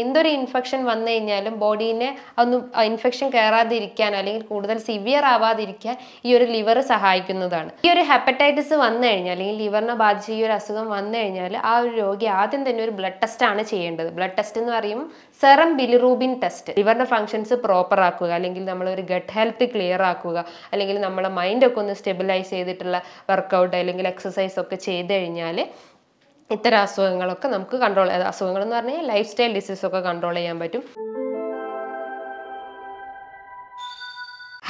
എന്തൊരു ഇൻഫെക്ഷൻ വന്നു കഴിഞ്ഞാലും ബോഡീനെ ഒന്ന് ഇൻഫെക്ഷൻ കയറാതിരിക്കാൻ അല്ലെങ്കിൽ കൂടുതൽ സിവിയർ ആവാതിരിക്കാൻ ഈ ഒരു ലിവർ സഹായിക്കുന്നതാണ് ഈ ഒരു ഹെപ്പറ്റൈറ്റിസ് വന്നു കഴിഞ്ഞാൽ അല്ലെങ്കിൽ ലിവറിനെ ബാധിച്ച ഈ ഒരു അസുഖം വന്നു കഴിഞ്ഞാൽ ആ ഒരു രോഗി ആദ്യം തന്നെ ഒരു ബ്ലഡ് ടെസ്റ്റ് ആണ് ചെയ്യേണ്ടത് ബ്ലഡ് ടെസ്റ്റ് എന്ന് പറയും സെറം ബിലിറൂബിൻ ടെസ്റ്റ് ലിവറിൻ്റെ ഫങ്ഷൻസ് പ്രോപ്പർ ആക്കുക അല്ലെങ്കിൽ നമ്മളൊരു ഗട്ട് ഹെൽത്ത് ക്ലിയർ ആക്കുക അല്ലെങ്കിൽ നമ്മളെ മൈൻഡൊക്കെ ഒന്ന് സ്റ്റെബിലൈസ് ചെയ്തിട്ടുള്ള വർക്കൗട്ട് അല്ലെങ്കിൽ എക്സസൈസ് ഒക്കെ ചെയ്ത് കഴിഞ്ഞാൽ ഇത്തരം അസുഖങ്ങളൊക്കെ നമുക്ക് കൺട്രോൾ അസുഖങ്ങൾ എന്ന് പറഞ്ഞാൽ ലൈഫ് സ്റ്റൈൽ ഒക്കെ കൺട്രോൾ ചെയ്യാൻ പറ്റും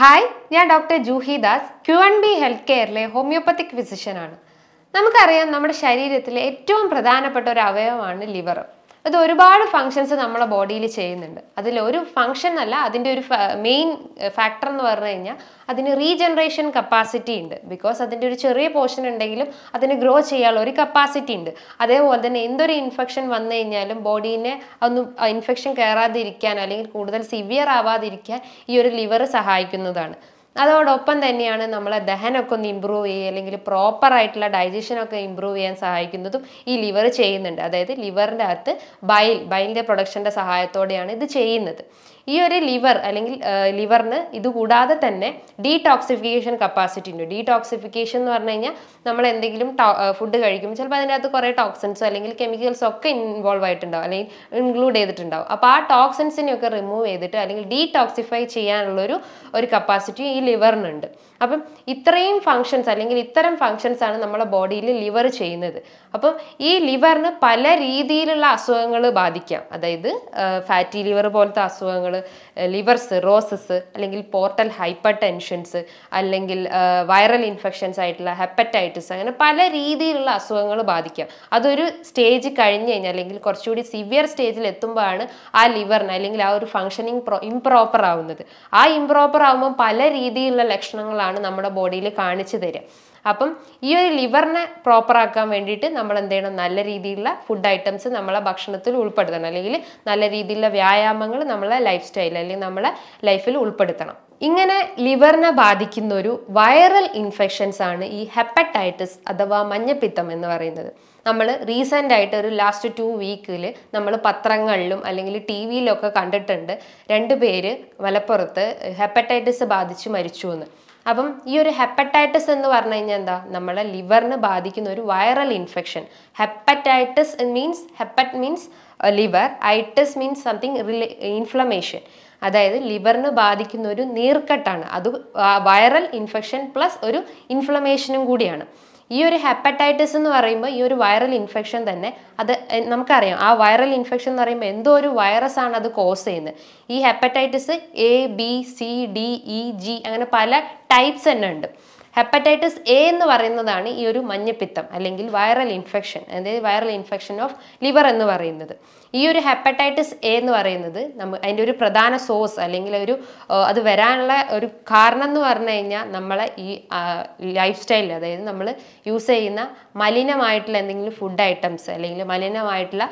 ഹായ് ഞാൻ doctor Juhi Das Q N B health കെയറിലെ ഹോമിയോപ്പത്തിക് ഫിസിഷ്യനാണ് നമുക്കറിയാം നമ്മുടെ ശരീരത്തിലെ ഏറ്റവും പ്രധാനപ്പെട്ട ഒരു അവയവമാണ് ലിവർ അത് ഒരുപാട് ഫങ്ഷൻസ് നമ്മളെ ബോഡിയിൽ ചെയ്യുന്നുണ്ട് അതിൽ ഒരു ഫങ്ഷൻ അല്ല അതിൻ്റെ ഒരു മെയിൻ ഫാക്ടർ എന്ന് പറഞ്ഞു കഴിഞ്ഞാൽ അതിന് റീജനറേഷൻ കപ്പാസിറ്റി ഉണ്ട് ബിക്കോസ് അതിൻ്റെ ഒരു ചെറിയ പോർഷൻ ഉണ്ടെങ്കിലും അതിന് ഗ്രോ ചെയ്യാനുള്ള ഒരു കപ്പാസിറ്റി ഉണ്ട് അതേപോലെ തന്നെ എന്തൊരു ഇൻഫെക്ഷൻ വന്നു കഴിഞ്ഞാലും ബോഡീനെ ഒന്ന് ഇൻഫെക്ഷൻ കയറാതിരിക്കാൻ അല്ലെങ്കിൽ കൂടുതൽ സിവിയർ ആവാതിരിക്കാൻ ഈ ഒരു ലിവർ സഹായിക്കുന്നതാണ് അതോടൊപ്പം തന്നെയാണ് നമ്മളെ ദഹനമൊക്കെ ഒന്ന് ഇമ്പ്രൂവ് ചെയ്യുക അല്ലെങ്കിൽ പ്രോപ്പർ ആയിട്ടുള്ള ഡൈജഷനൊക്കെ ഇമ്പ്രൂവ് ചെയ്യാൻ സഹായിക്കുന്നതും ഈ ലിവർ ചെയ്യുന്നുണ്ട് അതായത് ലിവറിൻ്റെ അകത്ത് ബൈൽ ബൈലിൻ്റെ പ്രൊഡക്ഷൻ്റെ സഹായത്തോടെയാണ് ഇത് ചെയ്യുന്നത് ഈ ഒരു ലിവർ അല്ലെങ്കിൽ ലിവറിന് ഇതുകൂടാതെ തന്നെ ഡീടോക്സിഫിക്കേഷൻ കപ്പാസിറ്റി ഉണ്ട് ഡീടോക്സിഫിക്കേഷൻ എന്ന് പറഞ്ഞു കഴിഞ്ഞാൽ നമ്മൾ എന്തെങ്കിലും ഫുഡ് കഴിക്കുമ്പോൾ ചിലപ്പോൾ അതിനകത്ത് കുറേ ടോക്സിൻസോ അല്ലെങ്കിൽ കെമിക്കൽസോ ഒക്കെ ഇൻവോൾവ് ആയിട്ടുണ്ടാവും അല്ലെങ്കിൽ ഇൻക്ലൂഡ് ചെയ്തിട്ടുണ്ടാവും അപ്പോൾ ആ ടോക്സിൻസിനെയൊക്കെ റിമൂവ് ചെയ്തിട്ട് അല്ലെങ്കിൽ ഡീടോക്സിഫൈ ചെയ്യാനുള്ളൊരു ഒരു കപ്പാസിറ്റി ഈ ലിവറിനുണ്ട് അപ്പം ഇത്രയും ഫങ്ഷൻസ് അല്ലെങ്കിൽ ഇത്തരം ഫങ്ഷൻസ് ആണ് നമ്മുടെ ബോഡിയിൽ ലിവർ ചെയ്യുന്നത് അപ്പം ഈ ലിവറിന് പല രീതിയിലുള്ള അസുഖങ്ങൾ ബാധിക്കാം അതായത് ഫാറ്റി ലിവർ പോലത്തെ അസുഖങ്ങൾ ലിവർ സിറോസിസ് അല്ലെങ്കിൽ പോർട്ടൽ ഹൈപ്പർ ടെൻഷൻസ് അല്ലെങ്കിൽ വൈറൽ ഇൻഫെക്ഷൻസ് ആയിട്ടുള്ള ഹെപ്പറ്റൈറ്റിസ് അങ്ങനെ പല രീതിയിലുള്ള അസുഖങ്ങൾ ബാധിക്കാം അതൊരു സ്റ്റേജ് കഴിഞ്ഞ് കഴിഞ്ഞാൽ അല്ലെങ്കിൽ കുറച്ചുകൂടി സിവിയർ സ്റ്റേജിൽ എത്തുമ്പോഴാണ് ആ ലിവറിന് അല്ലെങ്കിൽ ആ ഒരു ഫങ്ഷനിങ് ഇംപ്രോപ്പർ ആവുന്നത് ആ ഇംപ്രോപ്പർ ആവുമ്പോൾ പല രീതിയിലുള്ള ലക്ഷണങ്ങളാണ് നമ്മുടെ ബോഡിയിൽ കാണിച്ചു തരിക അപ്പം ഈ ഒരു ലിവറിനെ പ്രോപ്പറാക്കാൻ വേണ്ടിയിട്ട് നമ്മൾ എന്ത് ചെയ്യണം നല്ല രീതിയിലുള്ള ഫുഡ് ഐറ്റംസ് നമ്മളെ ഭക്ഷണത്തിൽ ഉൾപ്പെടുത്തണം അല്ലെങ്കിൽ നല്ല രീതിയിലുള്ള വ്യായാമങ്ങൾ നമ്മളെ ലൈഫ് സ്റ്റൈൽ അല്ലെങ്കിൽ നമ്മളെ ലൈഫിൽ ഉൾപ്പെടുത്തണം ഇങ്ങനെ ലിവറിനെ ബാധിക്കുന്ന ഒരു വൈറൽ ഇൻഫെക്ഷൻസ് ആണ് ഈ ഹെപ്പറ്റൈറ്റിസ് അഥവാ മഞ്ഞപ്പിത്തം എന്ന് പറയുന്നത് നമ്മൾ റീസെൻ്റ് ആയിട്ട് ഒരു ലാസ്റ്റ് ടു വീക്കിൽ നമ്മൾ പത്രങ്ങളിലും അല്ലെങ്കിൽ ടി വിയിലൊക്കെ കണ്ടിട്ടുണ്ട് രണ്ട് പേര് മലപ്പുറത്ത് ഹെപ്പറ്റൈറ്റിസ് ബാധിച്ച് മരിച്ചു എന്ന് അപ്പം ഈ ഒരു ഹെപ്പറ്റൈറ്റിസ് എന്ന് പറഞ്ഞു കഴിഞ്ഞാൽ എന്താ നമ്മളെ ലിവറിന് ബാധിക്കുന്ന ഒരു viral infection hepatitis means hepat means liver itis means something inflammation അതായത് ലിവറിന് ബാധിക്കുന്ന ഒരു നീർക്കെട്ടാണ് അത് വൈറൽ ഇൻഫെക്ഷൻ പ്ലസ് ഒരു ഇൻഫ്ലമേഷനും കൂടിയാണ് ഈ ഒരു ഹെപ്പറ്റൈറ്റിസ് എന്ന് പറയുമ്പോൾ ഈ ഒരു വൈറൽ ഇൻഫെക്ഷൻ തന്നെ അത് നമുക്കറിയാം ആ വൈറൽ ഇൻഫെക്ഷൻ എന്ന് പറയുമ്പോൾ എന്തോ ഒരു വൈറസ് ആണ് അത് കോസ് ചെയ്യുന്നത് ഈ hepatitis A B C D E G അങ്ങനെ പല ടൈപ്സ് തന്നെ ഉണ്ട് ഹെപ്പറ്റൈറ്റിസ് എ എന്ന് പറയുന്നതാണ് ഈ ഒരു മഞ്ഞപ്പിത്തം അല്ലെങ്കിൽ വൈറൽ ഇൻഫെക്ഷൻ അതായത് വൈറൽ ഇൻഫെക്ഷൻ ഓഫ് ലിവർ എന്ന് പറയുന്നത് ഈ ഒരു ഹെപ്പറ്റൈറ്റിസ് എ എന്ന് പറയുന്നത് നമ്മ അതിൻ്റെ ഒരു പ്രധാന സോഴ്സ് അല്ലെങ്കിൽ ഒരു അത് വരാനുള്ള ഒരു കാരണം എന്ന് പറഞ്ഞു കഴിഞ്ഞാൽ നമ്മളെ ഈ ലൈഫ് സ്റ്റൈലിൽ അതായത് നമ്മൾ യൂസ് ചെയ്യുന്ന മലിനമായിട്ടുള്ള എന്തെങ്കിലും ഫുഡ് ഐറ്റംസ് അല്ലെങ്കിൽ മലിനമായിട്ടുള്ള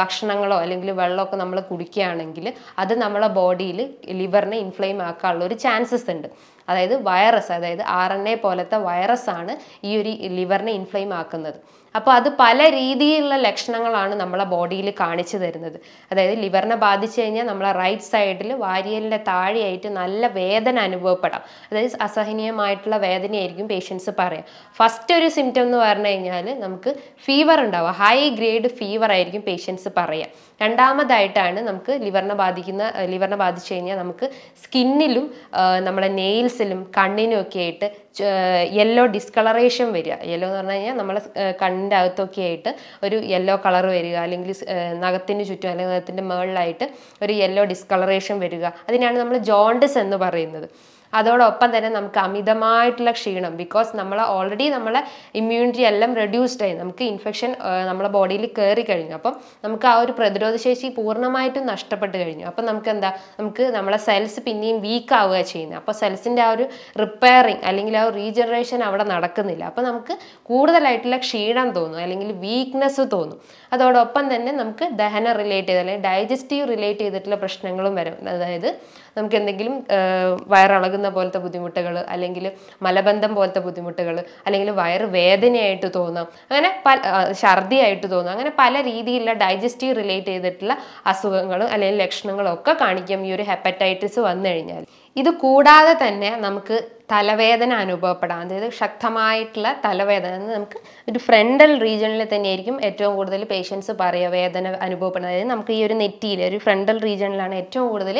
ഭക്ഷണങ്ങളോ അല്ലെങ്കിൽ വെള്ളമൊക്കെ നമ്മൾ കുടിക്കുകയാണെങ്കിൽ അത് നമ്മളെ ബോഡിയിൽ ലിവറിനെ ഇൻഫ്ലെയിം ആക്കാനുള്ള ഒരു ചാൻസസ് ഉണ്ട് അതായത് വൈറസ് അതായത് ആർ എൻ എ പോലത്തെ വൈറസാണ് ഈ ഒരു ലിവറിനെ ഇൻഫ്ലെയിം ആക്കുന്നത് അപ്പോൾ അത് പല രീതിയിലുള്ള ലക്ഷണങ്ങളാണ് നമ്മളെ ബോഡിയിൽ കാണിച്ചു തരുന്നത് അതായത് ലിവറിനെ ബാധിച്ചു കഴിഞ്ഞാൽ നമ്മളെ റൈറ്റ് സൈഡിൽ വാരിയലിൻ്റെ താഴെയായിട്ട് നല്ല വേദന അനുഭവപ്പെടാം അതായത് അസഹനീയമായിട്ടുള്ള വേദനയായിരിക്കും പേഷ്യൻസ് പറയാം ഫസ്റ്റ് ഒരു സിംറ്റം എന്ന് പറഞ്ഞു കഴിഞ്ഞാൽ നമുക്ക് ഫീവർ ഉണ്ടാവുക ഹൈ ഗ്രേഡ് ഫീവർ ആയിരിക്കും പേഷ്യൻസ് പറയുക രണ്ടാമതായിട്ടാണ് നമുക്ക് ലിവറിനെ ബാധിക്കുന്ന ലിവറിനെ ബാധിച്ചു കഴിഞ്ഞാൽ നമുക്ക് സ്കിന്നിലും നമ്മുടെ നെയിൽസിലും കണ്ണിനും ഒക്കെ ആയിട്ട് യെല്ലോ ഡിസ്കളറേഷൻ വരിക യെല്ലോ എന്ന് പറഞ്ഞു കഴിഞ്ഞാൽ നമ്മളെ കണ്ണ് കണ്ണിൻ്റെ അകത്തൊക്കെ ആയിട്ട് ഒരു യെല്ലോ കളർ വരിക അല്ലെങ്കിൽ നഖത്തിന് ചുറ്റും അല്ലെങ്കിൽ നഖത്തിൻ്റെ മുകളിലായിട്ട് ഒരു യെല്ലോ ഡിസ്കളറേഷൻ വരിക അതിനാണ് നമ്മൾ ജോണ്ടസ് എന്ന് പറയുന്നത് അതോടൊപ്പം തന്നെ നമുക്ക് അമിതമായിട്ടുള്ള ക്ഷീണം ബിക്കോസ് നമ്മൾ ഓൾറെഡി നമ്മളെ ഇമ്മ്യൂണിറ്റി എല്ലാം റെഡ്യൂസ്ഡായി ആയി നമുക്ക് ഇൻഫെക്ഷൻ നമ്മുടെ ബോഡിയിൽ കയറി കഴിഞ്ഞു അപ്പം നമുക്ക് ആ ഒരു പ്രതിരോധശേഷി പൂർണ്ണമായിട്ടും നഷ്ടപ്പെട്ട് കഴിഞ്ഞു അപ്പം നമുക്ക് എന്താ നമുക്ക് നമ്മളെ സെൽസ് പിന്നെയും വീക്ക് ആവുക ചെയ്യുന്നത് അപ്പോൾ സെൽസിൻ്റെ ആ ഒരു റിപ്പയറിങ് അല്ലെങ്കിൽ ആ ഒരു റീജനറേഷൻ അവിടെ നടക്കുന്നില്ല അപ്പോൾ നമുക്ക് കൂടുതലായിട്ടുള്ള ക്ഷീണം തോന്നും അല്ലെങ്കിൽ വീക്ക്നെസ് തോന്നും അതോടൊപ്പം തന്നെ നമുക്ക് ദഹന റിലേറ്റ് ചെയ്ത് അല്ലെങ്കിൽ ഡൈജസ്റ്റീവ് റിലേറ്റ് ചെയ്തിട്ടുള്ള പ്രശ്നങ്ങളും വരും അതായത് നമുക്ക് എന്തെങ്കിലും വയറളകുന്ന പോലത്തെ ബുദ്ധിമുട്ടുകൾ അല്ലെങ്കിൽ മലബന്ധം പോലത്തെ ബുദ്ധിമുട്ടുകൾ അല്ലെങ്കിൽ വയറ് വേദനയായിട്ട് തോന്നാം അങ്ങനെ പല ഛർദിയായിട്ട് തോന്നാം അങ്ങനെ പല രീതിയിലുള്ള ഡൈജസ്റ്റീവ് റിലേറ്റ് ചെയ്തിട്ടുള്ള അസുഖങ്ങളും അല്ലെങ്കിൽ ലക്ഷണങ്ങളും ഒക്കെ കാണിക്കാം ഈ ഒരു ഹെപ്പറ്റൈറ്റിസ് വന്നു കഴിഞ്ഞാൽ ഇത് കൂടാതെ തന്നെ നമുക്ക് തലവേദന അനുഭവപ്പെടാം അതായത് ശക്തമായിട്ടുള്ള തലവേദന നമുക്ക് ഒരു ഫ്രണ്ടൽ റീജിയണിൽ തന്നെയായിരിക്കും ഏറ്റവും കൂടുതൽ പേഷ്യൻസ് പറയുക വേദന അനുഭവപ്പെടുന്നത് അതായത് നമുക്ക് ഈ ഒരു നെറ്റിയിൽ ഒരു ഫ്രണ്ടൽ റീജിയണിലാണ് ഏറ്റവും കൂടുതൽ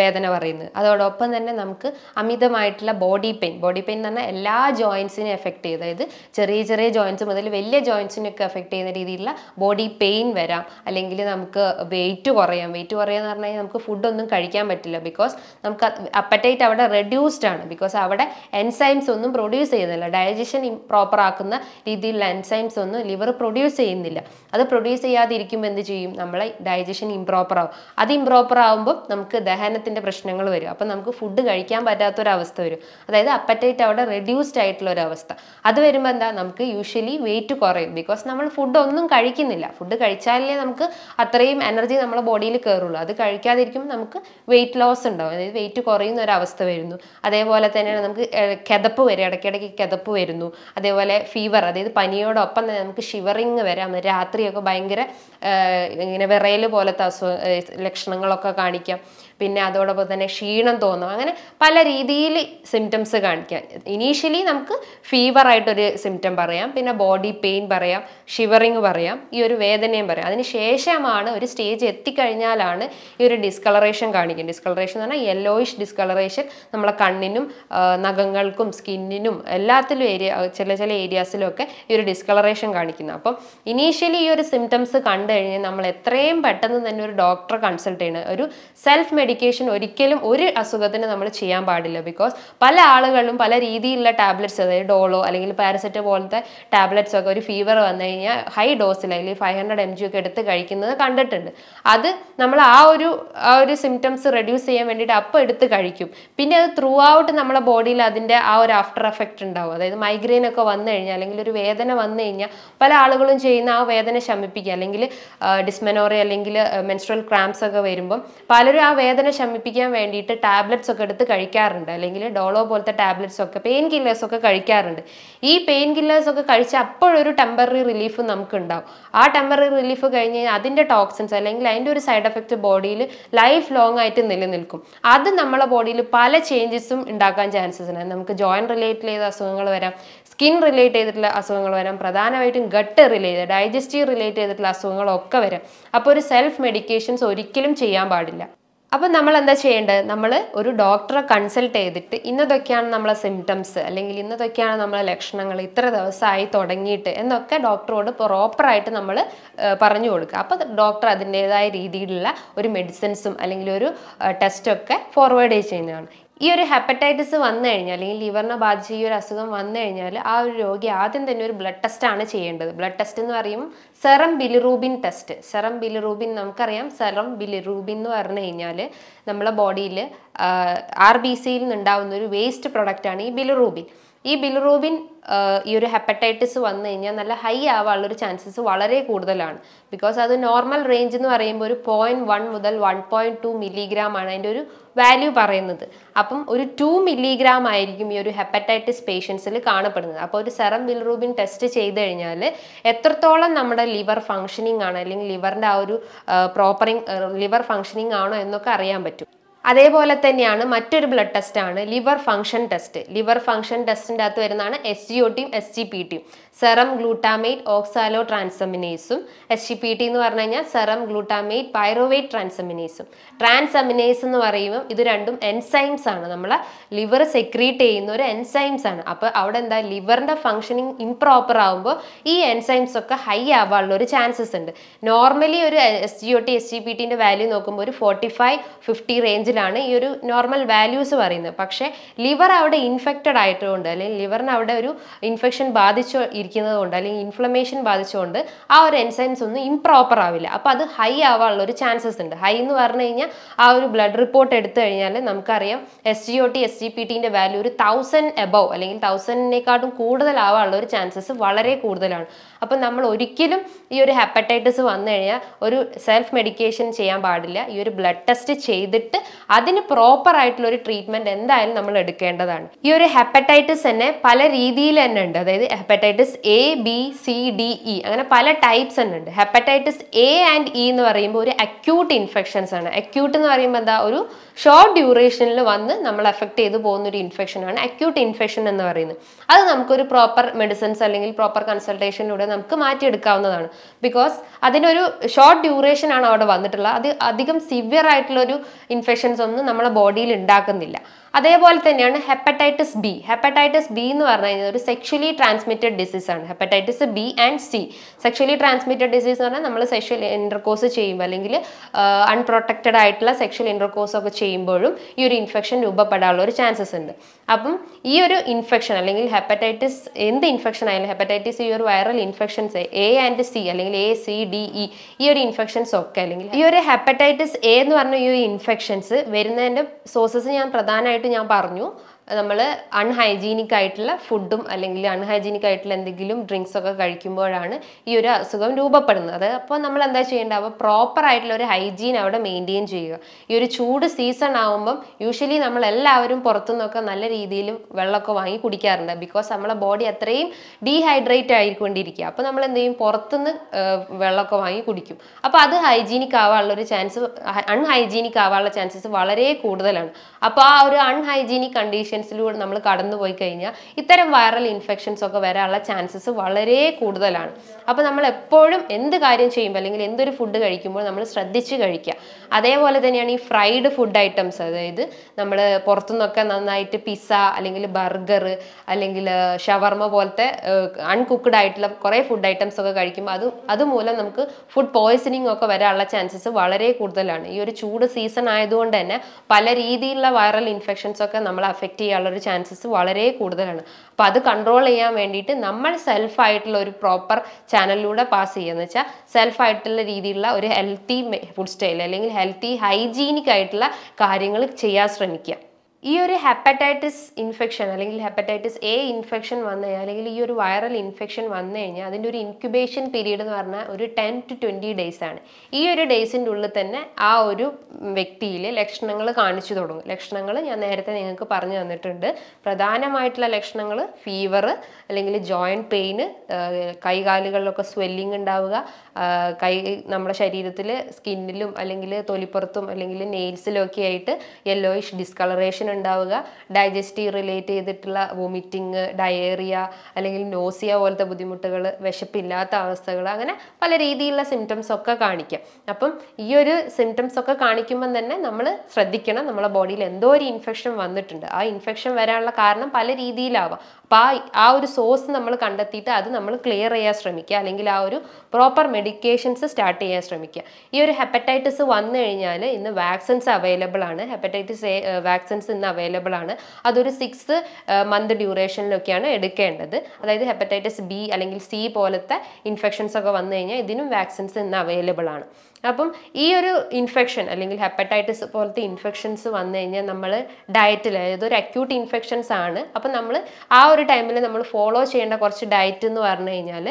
വേദന പറയുന്നത് അതോടൊപ്പം തന്നെ നമുക്ക് അമിതമായിട്ടുള്ള ബോഡി പെയിൻ ബോഡി പെയിൻ എന്ന് പറഞ്ഞാൽ എല്ലാ ജോയിൻസിനും എഫക്റ്റ് ചെയ്ത് അതായത് ചെറിയ ചെറിയ ജോയിൻസ് മുതൽ വലിയ ജോയിൻസിനൊക്കെ എഫക്റ്റ് ചെയ്യുന്ന രീതിയിലുള്ള ബോഡി പെയിൻ വരാം അല്ലെങ്കിൽ നമുക്ക് വെയിറ്റ് കുറയാം വെയിറ്റ് കുറയുക എന്ന് പറഞ്ഞാൽ നമുക്ക് ഫുഡൊന്നും കഴിക്കാൻ പറ്റില്ല ബിക്കോസ് നമുക്ക് അപ്പറ്റൈറ്റ് അവിടെ റെഡ്യൂസ്ഡ് ആണ് ബിക്കോസ് പക്ഷെ അവിടെ എൻസൈംസ് ഒന്നും പ്രൊഡ്യൂസ് ചെയ്യുന്നില്ല ഡയജഷൻ പ്രോപ്പർ ആക്കുന്ന രീതിയിലുള്ള എൻസൈംസ് ഒന്നും ലിവർ പ്രൊഡ്യൂസ് ചെയ്യുന്നില്ല അത് പ്രൊഡ്യൂസ് ചെയ്യാതിരിക്കുമ്പോൾ എന്ത് ചെയ്യും നമ്മളെ ഡൈജഷൻ ഇംപ്രോപ്പർ ആവും അത് ഇംപ്രോപ്പർ ആവുമ്പോൾ നമുക്ക് ദഹനത്തിൻ്റെ പ്രശ്നങ്ങൾ വരും അപ്പം നമുക്ക് ഫുഡ് കഴിക്കാൻ പറ്റാത്തൊരവസ്ഥ വരും അതായത് അപ്പറ്റൈറ്റ് അവിടെ റെഡ്യൂസ്ഡ് ആയിട്ടുള്ള ഒരു അവസ്ഥ അത് വരുമ്പോൾ എന്താ നമുക്ക് യൂഷ്വലി വെയിറ്റ് കുറയും ബിക്കോസ് നമ്മൾ ഫുഡ് ഒന്നും കഴിക്കുന്നില്ല ഫുഡ് കഴിച്ചാലേ നമുക്ക് അത്രയും എനർജി നമ്മുടെ ബോഡിയിൽ കയറുള്ളൂ അത് കഴിക്കാതിരിക്കുമ്പോൾ നമുക്ക് വെയിറ്റ് ലോസ് ഉണ്ടാവും അതായത് വെയിറ്റ് കുറയുന്ന ഒരു അവസ്ഥ വരുന്നു അതേപോലെ തന്നെയാണ് നമുക്ക് കിതപ്പ് വരും ഇടയ്ക്കിടയ്ക്ക് കിതപ്പ് വരുന്നു അതേപോലെ ഫീവർ അതായത് പനിയോടൊപ്പം തന്നെ നമുക്ക് ഷിവറിങ് വരാം രാത്രിയൊക്കെ ഭയങ്കര ഇങ്ങനെ വിറയൽ പോലത്തെ അസുഖ ലക്ഷണങ്ങളൊക്കെ കാണിക്കാം പിന്നെ അതോടൊപ്പം തന്നെ ക്ഷീണം തോന്നും അങ്ങനെ പല രീതിയിൽ സിംറ്റംസ് കാണിക്കാം ഇനീഷ്യലി നമുക്ക് ഫീവർ സിംറ്റം പറയാം പിന്നെ ബോഡി പെയിൻ പറയാം ഷിവറിങ് പറയാം ഈ ഒരു വേദനയും പറയാം അതിന് ശേഷമാണ് ഒരു സ്റ്റേജ് എത്തിക്കഴിഞ്ഞാലാണ് ഈ ഒരു ഡിസ്കളറേഷൻ കാണിക്കുന്നത് ഡിസ്കളറേഷൻ എന്ന് പറഞ്ഞാൽ യെല്ലോയിഷ് ഡിസ്കളറേഷൻ നമ്മളെ കണ്ണിനും നഖങ്ങൾക്കും സ്കിന്നിനും എല്ലാത്തിലും ഏരിയ ചില ചില ഏരിയാസിലുമൊക്കെ ഈ ഒരു ഡിസ്കളറേഷൻ കാണിക്കുന്നത് അപ്പം ഇനീഷ്യലി ഈ ഒരു സിംറ്റംസ് കണ്ടു കഴിഞ്ഞാൽ നമ്മൾ എത്രയും പെട്ടെന്ന് തന്നെ ഒരു ഡോക്ടറെ കൺസൾട്ട് ചെയ്യണം ഒരു സെൽഫ് മെഡിക്കേഷൻ ഒരിക്കലും ഒരു അസുഖത്തിന് നമ്മൾ ചെയ്യാൻ പാടില്ല ബിക്കോസ് പല ആളുകളും പല രീതിയിലുള്ള ടാബ്ലറ്റ്സ് അതായത് ഡോളോ അല്ലെങ്കിൽ പാരസെറ്റ് പോലത്തെ ടാബ്ലറ്റ്സ് ഒക്കെ ഒരു ഫീവർ വന്നു കഴിഞ്ഞാൽ ഹൈ ഡോസിൽ അല്ലെങ്കിൽ ഫൈവ് ഹൺഡ്രഡ് എം ജി ഒക്കെ എടുത്ത് കഴിക്കുന്നത് കണ്ടിട്ടുണ്ട് അത് നമ്മൾ ആ ഒരു ആ ഒരു സിംറ്റംസ് റെഡ്യൂസ് ചെയ്യാൻ വേണ്ടിയിട്ട് അപ്പം എടുത്ത് കഴിക്കും പിന്നെ അത് ത്രൂ ഔട്ട് നമ്മുടെ ബോഡിയിൽ അതിൻ്റെ ആ ഒരു ആഫ്റ്റർ എഫക്റ്റ് ഉണ്ടാവും അതായത് മൈഗ്രെയിൻ ഒക്കെ വന്നു കഴിഞ്ഞാൽ അല്ലെങ്കിൽ ഒരു വേദന വന്നു കഴിഞ്ഞാൽ പല ആളുകളും ചെയ്യുന്ന ആ വേദന ശമിപ്പിക്കുക അല്ലെങ്കിൽ ഡിസ്മെനോറി അല്ലെങ്കിൽ മെൻസ്ട്രൽ ക്രാംസ് ഒക്കെ വരുമ്പം പലരും ആ വേദന വേദന ശമിപ്പിക്കാൻ വേണ്ടിയിട്ട് ടാബ്ലറ്റ്സ് ഒക്കെ എടുത്ത് കഴിക്കാറുണ്ട് അല്ലെങ്കിൽ ഡോളോ പോലത്തെ ടാബ്ലറ്റ്സ് ഒക്കെ പെയിൻ കില്ലേഴ്സ് ഒക്കെ കഴിക്കാറുണ്ട് ഈ പെയിൻ കില്ലേഴ്സ് ഒക്കെ കഴിച്ച അപ്പോഴൊരു ടെമ്പററി റിലീഫ് നമുക്ക് ഉണ്ടാവും ആ ടെമ്പററി റിലീഫ് കഴിഞ്ഞ് അതിൻ്റെ ടോക്സിൻസ് അല്ലെങ്കിൽ അതിൻ്റെ ഒരു സൈഡ് എഫക്റ്റ് ബോഡിയിൽ ലൈഫ് ലോങ് ആയിട്ട് നിലനിൽക്കും അത് നമ്മളെ ബോഡിയിൽ പല ചേഞ്ചസും ഉണ്ടാക്കാൻ ചാൻസസ് ഉണ്ട് നമുക്ക് ജോയിൻ റിലേറ്റ് ചെയ്ത അസുഖങ്ങൾ വരാം സ്കിൻ റിലേറ്റ് ചെയ്തിട്ടുള്ള അസുഖങ്ങൾ വരാം പ്രധാനമായിട്ടും ഗട്ട് റിലേറ്റഡ് ഡൈജസ്റ്റീവ് റിലേറ്റ് ചെയ്തിട്ടുള്ള അസുഖങ്ങളൊക്കെ വരാം അപ്പോൾ ഒരു സെൽഫ് മെഡിക്കേഷൻസ് ഒരിക്കലും ചെയ്യാൻ പാടില്ല അപ്പം നമ്മൾ എന്താ ചെയ്യേണ്ടത് നമ്മൾ ഒരു ഡോക്ടറെ കൺസൾട്ട് ചെയ്തിട്ട് ഇന്നതൊക്കെയാണ് നമ്മളെ സിംറ്റംസ് അല്ലെങ്കിൽ ഇന്നതൊക്കെയാണ് നമ്മളെ ലക്ഷണങ്ങൾ ഇത്ര ദിവസമായി തുടങ്ങിയിട്ട് എന്നൊക്കെ ഡോക്ടറോട് പ്രോപ്പറായിട്ട് നമ്മൾ പറഞ്ഞു കൊടുക്കുക അപ്പോൾ ഡോക്ടർ അതിൻ്റേതായ രീതിയിലുള്ള ഒരു മെഡിസിൻസും അല്ലെങ്കിൽ ഒരു ടെസ്റ്റൊക്കെ ഫോർവേഡ് ചെയ്യുന്നതാണ് ഈ ഒരു ഹെപ്പറ്റൈറ്റിസ് വന്നു കഴിഞ്ഞാൽ അല്ലെങ്കിൽ ലിവറിനെ ബാധിച്ച ഈ ഒരു അസുഖം വന്നു കഴിഞ്ഞാൽ ആ ഒരു രോഗി ആദ്യം തന്നെ ഒരു ബ്ലഡ് ടെസ്റ്റ് ആണ് ചെയ്യേണ്ടത് ബ്ലഡ് ടെസ്റ്റ് എന്ന് പറയും serum bilirubin test serum bilirubin നമുക്കറിയാം സെറം ബിലിറൂബിൻ എന്ന് പറഞ്ഞു കഴിഞ്ഞാൽ നമ്മളെ ബോഡിയിൽ ആർ ബി സിയിൽ നിന്നുണ്ടാവുന്ന ഒരു വേസ്റ്റ് പ്രൊഡക്റ്റാണ് ഈ ബിലിറൂബിൻ ഈ ബിലുറൂബിൻ ഈ ഒരു ഹെപ്പറ്റൈറ്റിസ് വന്നു കഴിഞ്ഞാൽ നല്ല ഹൈ ആവാനുള്ളൊരു ചാൻസസ് വളരെ കൂടുതലാണ് ബിക്കോസ് അത് നോർമൽ റേഞ്ച് എന്ന് പറയുമ്പോൾ ഒരു പോയിൻറ്റ് വൺ മുതൽ വൺ പോയിൻറ്റ് ടു മില്ലിഗ്രാം ആണ് അതിൻ്റെ ഒരു വാല്യൂ പറയുന്നത് അപ്പം ഒരു ടു മില്ലിഗ്രാം ആയിരിക്കും ഈ ഒരു ഹെപ്പറ്റൈറ്റിസ് പേഷ്യൻസിൽ കാണപ്പെടുന്നത് അപ്പോൾ ഒരു സെറം ബിൽറൂബിൻ ടെസ്റ്റ് ചെയ്ത് കഴിഞ്ഞാൽ എത്രത്തോളം നമ്മുടെ ലിവർ ഫങ്ഷനിങ് ആണ് അല്ലെങ്കിൽ ലിവറിൻ്റെ ആ ഒരു പ്രോപ്പറിങ് ലിവർ ഫങ്ഷനിങ് ആണോ എന്നൊക്കെ അറിയാൻ പറ്റും അതേപോലെ തന്നെയാണ് മറ്റൊരു ബ്ലഡ് ടെസ്റ്റാണ് liver function test liver function ടെസ്റ്റിൻ്റെ അകത്ത് വരുന്നതാണ് എസ് ജി ഒ ടിയും എസ് ജി പി ടിയും സെറം ഗ്ലൂട്ടാമേറ്റ് ഓക്സാലോ ട്രാൻസമിനേസും എസ് ജി പി ടി എന്ന് പറഞ്ഞു കഴിഞ്ഞാൽ സെറം ഗ്ലൂട്ടാമേറ്റ് പൈറോവേറ്റ് ട്രാൻസമിനേസും ട്രാൻസമിനേസ് എന്ന് പറയുമ്പോൾ ഇത് രണ്ടും എൻസൈംസ് ആണ് നമ്മളെ ലിവർ സെക്രീറ്റ് ചെയ്യുന്ന ഒരു എൻസൈംസ് ആണ് അപ്പോൾ അവിടെ എന്താ ലിവറിൻ്റെ ഫംഗ്ഷനിങ് ഇംപ്രോപ്പർ ആകുമ്പോൾ ഈ എൻസൈംസ് ഒക്കെ ഹൈ ആവാനുള്ള ഒരു ചാൻസസ് ഉണ്ട് നോർമലി ഒരു S G O T S G P ടിൻ്റെ വാല്യൂ നോക്കുമ്പോൾ ഒരു ഫോർട്ടി ഫൈവ് ഫിഫ്റ്റി റേഞ്ചിൽ റേഞ്ചിലാണ് ഈ ഒരു നോർമൽ വാല്യൂസ് പറയുന്നത് പക്ഷേ ലിവർ അവിടെ ഇൻഫെക്റ്റഡ് ആയിട്ടുകൊണ്ട് അല്ലെങ്കിൽ ലിവറിന് അവിടെ ഒരു ഇൻഫെക്ഷൻ ബാധിച്ചു ഇരിക്കുന്നത് കൊണ്ട് അല്ലെങ്കിൽ ഇൻഫ്ലമേഷൻ ബാധിച്ചുകൊണ്ട് ആ ഒരു എൻസൈംസ് ഒന്നും ഇംപ്രോപ്പർ ആവില്ല അപ്പോൾ അത് ഹൈ ആവാനുള്ള ഒരു ചാൻസസ് ഉണ്ട് ഹൈ എന്ന് പറഞ്ഞു കഴിഞ്ഞാൽ ആ ഒരു ബ്ലഡ് റിപ്പോർട്ട് എടുത്തു കഴിഞ്ഞാൽ നമുക്കറിയാം S G O T S G P ടിൻ്റെ വാല്യൂ ഒരു തൗസൻഡ് എബവ് അല്ലെങ്കിൽ തൗസൻഡിനെക്കാട്ടും കൂടുതലാവാനുള്ള ഒരു ചാൻസസ് വളരെ കൂടുതലാണ് അപ്പോൾ നമ്മൾ ഒരിക്കലും ഈ ഒരു ഹെപ്പറ്റൈറ്റിസ് വന്നു കഴിഞ്ഞാൽ ഒരു സെൽഫ് മെഡിക്കേഷൻ ചെയ്യാൻ പാടില്ല ഈ ഒരു ബ്ലഡ് ടെസ്റ്റ് ചെയ്തിട്ട് അതിന് പ്രോപ്പർ ആയിട്ടുള്ള ഒരു ട്രീറ്റ്മെൻറ്റ് എന്തായാലും നമ്മൾ എടുക്കേണ്ടതാണ് ഈ ഒരു ഹെപ്പറ്റൈറ്റിസ് തന്നെ പല രീതിയിൽ തന്നെ ഉണ്ട് അതായത് hepatitis A B C D E അങ്ങനെ പല ടൈപ്സ് തന്നെ ഉണ്ട് ഹെപ്പറ്റൈറ്റിസ് എ ആൻഡ് ഇ എന്ന് പറയുമ്പോൾ ഒരു അക്യൂട്ട് ഇൻഫെക്ഷൻസ് ആണ് അക്യൂട്ട് എന്ന് പറയുമ്പോൾ എന്താ ഒരു ഷോർട്ട് ഡ്യൂറേഷനിൽ വന്ന് നമ്മൾ എഫക്ട് ചെയ്തു പോകുന്ന ഒരു ഇൻഫെക്ഷനാണ് അക്യൂട്ട് ഇൻഫെക്ഷൻ എന്ന് പറയുന്നത് അത് നമുക്കൊരു പ്രോപ്പർ മെഡിസിൻസ് അല്ലെങ്കിൽ പ്രോപ്പർ കൺസൾട്ടേഷനിലൂടെ നമുക്ക് മാറ്റിയെടുക്കാവുന്നതാണ് ബിക്കോസ് അതിനൊരു ഷോർട്ട് ഡ്യൂറേഷൻ ആണ് അവിടെ വന്നിട്ടുള്ളത് അത് അധികം സിവിയർ ആയിട്ടുള്ള ഒരു ഇൻഫെക്ഷൻസ് ഒന്നും നമ്മുടെ ബോഡിയിൽ ഉണ്ടാക്കുന്നില്ല അതേപോലെ തന്നെയാണ് ഹെപ്പറ്റൈറ്റിസ് ബി ഹെപ്പറ്റൈറ്റിസ് ബി എന്ന് പറഞ്ഞു കഴിഞ്ഞാൽ ഒരു സെക്ഷലി ട്രാൻസ്മിറ്റഡ് ഡിസീസ് ആണ് hepatitis B and C sexually transmitted disease എന്ന് പറഞ്ഞാൽ നമ്മൾ സെക്ഷൽ ഇൻ്റർകോഴ്സ് ചെയ്യുമ്പോൾ അല്ലെങ്കിൽ അൺപ്രൊട്ടക്റ്റഡ് ആയിട്ടുള്ള സെക്ഷൽ ഇൻ്റർകോഴ്സ് ഒക്കെ ചെയ്യുമ്പോഴും ഈ ഒരു ഇൻഫെക്ഷൻ രൂപപ്പെടാനുള്ള ഒരു ചാൻസസ് ഉണ്ട് അപ്പം ഈ ഒരു ഇൻഫെക്ഷൻ അല്ലെങ്കിൽ ഹെപ്പറ്റൈറ്റിസ് എന്ത് ഇൻഫെക്ഷൻ ആയാലും ഹെപ്പറ്റൈറ്റിസ് ഈ ഒരു viral infections A and C അല്ലെങ്കിൽ എ സി ഡി ഇ ഈ ഒരു ഇൻഫെക്ഷൻസ് ഒക്കെ അല്ലെങ്കിൽ ഈ ഒരു ഹെപ്പറ്റൈറ്റിസ് എ എന്ന് പറഞ്ഞ ഈ ഒരു ഇൻഫെക്ഷൻസ് വരുന്നതിൻ്റെ സോഴ്സസ് ഞാൻ പ്രധാനമായിട്ട് ഞാൻ പറഞ്ഞു നമ്മൾ അൺഹൈജീനിക് ആയിട്ടുള്ള ഫുഡും അല്ലെങ്കിൽ അൺഹൈജീനിക് ആയിട്ടുള്ള എന്തെങ്കിലും ഡ്രിങ്ക്സ് ഒക്കെ കഴിക്കുമ്പോഴാണ് ഈ ഒരു അസുഖം രൂപപ്പെടുന്നത് അപ്പോൾ നമ്മൾ എന്താ അപ്പോൾ പ്രോപ്പർ ആയിട്ടുള്ള ഒരു ഹൈജീൻ അവിടെ മെയിൻറ്റെയിൻ ചെയ്യുക ഈ ഒരു ചൂട് സീസൺ ആകുമ്പം യൂഷ്വലി നമ്മൾ എല്ലാവരും പുറത്തുനിന്നൊക്കെ നല്ല രീതിയിൽ വെള്ളമൊക്കെ വാങ്ങി കുടിക്കാറുണ്ട് ബിക്കോസ് നമ്മളെ ബോഡി അത്രയും ഡീഹൈഡ്രേറ്റ് ആയിക്കൊണ്ടിരിക്കുക അപ്പോൾ നമ്മൾ എന്ത് ചെയ്യും പുറത്തുനിന്ന് വെള്ളമൊക്കെ വാങ്ങി കുടിക്കും അപ്പോൾ അത് ഹൈജീനിക് ആവാനുള്ള ഒരു ചാൻസ് അൺഹൈജീനിക് ആവാനുള്ള ചാൻസസ് വളരെ കൂടുതലാണ് അപ്പോൾ ആ ഒരു അൺഹൈജീനിക് കണ്ടീഷൻ സിറ്റുവേഷൻസിലൂടെ നമ്മൾ കടന്നു പോയി കഴിഞ്ഞാൽ ഇത്തരം വൈറൽ ഇൻഫെക്ഷൻസ് ഒക്കെ വരാനുള്ള ചാൻസസ് വളരെ കൂടുതലാണ് അപ്പോൾ നമ്മൾ എപ്പോഴും എന്ത് കാര്യം ചെയ്യുമ്പോൾ അല്ലെങ്കിൽ എന്തൊരു ഫുഡ് കഴിക്കുമ്പോൾ നമ്മൾ ശ്രദ്ധിച്ച് കഴിക്കുക അതേപോലെ തന്നെയാണ് ഈ ഫ്രൈഡ് ഫുഡ് ഐറ്റംസ് അതായത് നമ്മൾ പുറത്തുനിന്നൊക്കെ നന്നായിട്ട് പിസ്സ അല്ലെങ്കിൽ ബർഗർ അല്ലെങ്കിൽ ഷവർമ പോലത്തെ അൺകുക്ക്ഡ് ആയിട്ടുള്ള കുറേ ഫുഡ് ഐറ്റംസ് ഒക്കെ കഴിക്കുമ്പോൾ അത് അതുമൂലം നമുക്ക് ഫുഡ് പോയ്സണിങ് ഒക്കെ വരാനുള്ള ചാൻസസ് വളരെ കൂടുതലാണ് ഈ ഒരു ചൂട് സീസൺ ആയതുകൊണ്ട് തന്നെ പല രീതിയിലുള്ള വൈറൽ ഇൻഫെക്ഷൻസ് ഒക്കെ നമ്മളെ അഫക്റ്റ് ചെയ്യാനുള്ള ഒരു ചാൻസസ് വളരെ കൂടുതലാണ് അപ്പോൾ അത് കൺട്രോൾ ചെയ്യാൻ വേണ്ടിയിട്ട് നമ്മൾ സെൽഫായിട്ടുള്ള ഒരു പ്രോപ്പർ ചാനലിലൂടെ പാസ് ചെയ്യുക എന്ന് വെച്ചാൽ സെൽഫായിട്ടുള്ള രീതിയിലുള്ള ഒരു ഹെൽത്തി ഫുഡ് സ്റ്റൈൽ അല്ലെങ്കിൽ ഹെൽത്തി ഹൈജീനിക് ആയിട്ടുള്ള കാര്യങ്ങൾ ചെയ്യാൻ ശ്രമിക്കുക ഈ ഒരു ഹെപ്പറ്റൈറ്റിസ് ഇൻഫെക്ഷൻ അല്ലെങ്കിൽ ഹെപ്പറ്റൈറ്റിസ് എ ഇൻഫെക്ഷൻ വന്നു കഴിഞ്ഞാൽ അല്ലെങ്കിൽ ഈ ഒരു വൈറൽ ഇൻഫെക്ഷൻ വന്നു കഴിഞ്ഞാൽ അതിൻ്റെ ഒരു ഇൻക്യുബേഷൻ പീരീഡ് എന്ന് പറഞ്ഞാൽ ഒരു ടെൻ ടു ട്വൻറ്റി ഡേയ്സ് ആണ് ഈ ഒരു ഡേയ്സിൻ്റെ ഉള്ളിൽ തന്നെ ആ ഒരു വ്യക്തിയിൽ ലക്ഷണങ്ങൾ കാണിച്ചു തുടങ്ങും ലക്ഷണങ്ങൾ ഞാൻ നേരത്തെ നിങ്ങൾക്ക് പറഞ്ഞു തന്നിട്ടുണ്ട് പ്രധാനമായിട്ടുള്ള ലക്ഷണങ്ങൾ ഫീവർ അല്ലെങ്കിൽ ജോയിൻറ്റ് പെയിന് കൈകാലുകളിലൊക്കെ സ്വെല്ലിങ് ഉണ്ടാവുക കൈ നമ്മുടെ ശരീരത്തിൽ സ്കിന്നിലും അല്ലെങ്കിൽ തൊലിപ്പുറത്തും അല്ലെങ്കിൽ നെയിൽസിലും ഒക്കെ ആയിട്ട് യെല്ലോയിഷ് ഡിസ്കളറേഷൻ ഉണ്ടാവുക ഡൈജസ്റ്റീവ് റിലേറ്റ് ചെയ്തിട്ടുള്ള വോമിറ്റിങ് ഡയേറിയ അല്ലെങ്കിൽ നോസിയ പോലത്തെ ബുദ്ധിമുട്ടുകൾ വിശപ്പില്ലാത്ത അവസ്ഥകൾ അങ്ങനെ പല രീതിയിലുള്ള സിംറ്റംസ് ഒക്കെ കാണിക്കാം അപ്പം ഈ ഒരു സിംറ്റംസ് ഒക്കെ കാണിക്കുമ്പം തന്നെ നമ്മൾ ശ്രദ്ധിക്കണം നമ്മളെ ബോഡിയിൽ എന്തോ ഒരു ഇൻഫെക്ഷൻ വന്നിട്ടുണ്ട് ആ ഇൻഫെക്ഷൻ വരാനുള്ള കാരണം പല രീതിയിലാവാം അപ്പം ആ ആ ഒരു സോഴ്സ് നമ്മൾ കണ്ടെത്തിയിട്ട് അത് നമ്മൾ ക്ലിയർ ചെയ്യാൻ ശ്രമിക്കുക അല്ലെങ്കിൽ ആ ഒരു പ്രോപ്പർ മെഡിക്കേഷൻസ് സ്റ്റാർട്ട് ചെയ്യാൻ ശ്രമിക്കുക ഈ ഒരു ഹെപ്പറ്റൈറ്റിസ് വന്നു കഴിഞ്ഞാൽ ഇന്ന് വാക്സിൻസ് അവൈലബിൾ ആണ് ഹെപ്പറ്റൈറ്റിസ് എ വാക്സിൻസ് ഇന്ന് അവൈലബിൾ ആണ് അതൊരു സിക്സ് മന്ത് ഡ്യൂറേഷനിലൊക്കെയാണ് എടുക്കേണ്ടത് അതായത് ഹെപ്പറ്റൈറ്റിസ് ബി അല്ലെങ്കിൽ സി പോലത്തെ ഇൻഫെക്ഷൻസ് ഒക്കെ വന്നു കഴിഞ്ഞാൽ ഇതിനും വാക്സിൻസ് ഇന്ന് അവൈലബിൾ ആണ് അപ്പം ഈ ഒരു ഇൻഫെക്ഷൻ അല്ലെങ്കിൽ ഹെപ്പറ്റൈറ്റിസ് പോലത്തെ ഇൻഫെക്ഷൻസ് വന്നു കഴിഞ്ഞാൽ നമ്മൾ ഡയറ്റിൽ അതായത് ഒരു അക്യൂട്ട് ഇൻഫെക്ഷൻസ് ആണ് അപ്പം നമ്മൾ ആ ഒരു ടൈമിൽ നമ്മൾ ഫോളോ ചെയ്യേണ്ട കുറച്ച് ഡയറ്റ് എന്ന് പറഞ്ഞു കഴിഞ്ഞാൽ